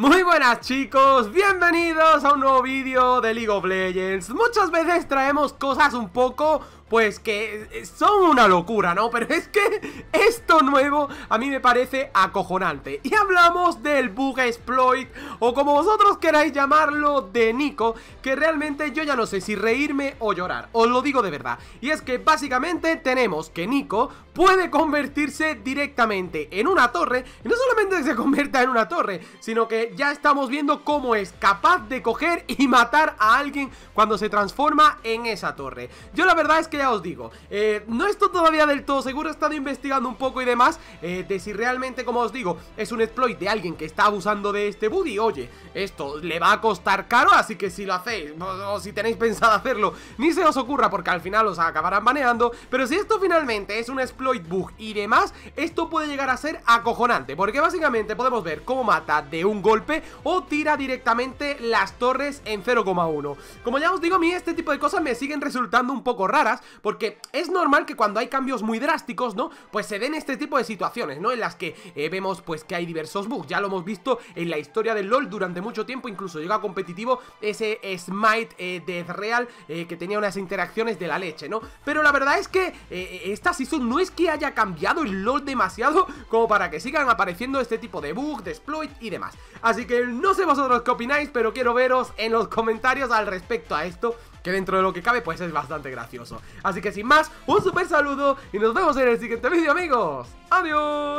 Muy buenas chicos, bienvenidos a un nuevo vídeo de League of Legends Muchas veces traemos cosas un poco, pues que eh, son una locura, ¿no? Pero es que esto nuevo a mí me parece acojonante Y hablamos del bug exploit, o como vosotros queráis llamarlo, de Nico Que realmente yo ya no sé si reírme o llorar, os lo digo de verdad Y es que básicamente tenemos que Nico puede convertirse directamente en una torre Y no solamente se convierta en una torre, sino que ya estamos viendo cómo es capaz de coger y matar a alguien cuando se transforma en esa torre. Yo la verdad es que ya os digo, eh, no estoy todavía del todo seguro, he estado investigando un poco y demás eh, de si realmente, como os digo, es un exploit de alguien que está abusando de este buddy. Oye, esto le va a costar caro, así que si lo hacéis o si tenéis pensado hacerlo, ni se os ocurra porque al final os acabarán baneando. Pero si esto finalmente es un exploit bug y demás, esto puede llegar a ser acojonante porque básicamente podemos ver cómo mata de un golpe o tira directamente las torres en 0,1. Como ya os digo, a mí este tipo de cosas me siguen resultando un poco raras porque es normal que cuando hay cambios muy drásticos, ¿no? Pues se den este tipo de situaciones, ¿no? En las que eh, vemos pues que hay diversos bugs, ya lo hemos visto en la historia del LoL durante mucho tiempo, incluso llega competitivo ese Smite eh, de Real eh, que tenía unas interacciones de la leche, ¿no? Pero la verdad es que eh, esta season no es que haya cambiado el LoL demasiado como para que sigan apareciendo este tipo de bugs, de exploit y demás. Así que no sé vosotros qué opináis, pero quiero veros en los comentarios al respecto a esto que dentro de lo que cabe pues es bastante gracioso. Así que sin más, un super saludo y nos vemos en el siguiente vídeo amigos. Adiós.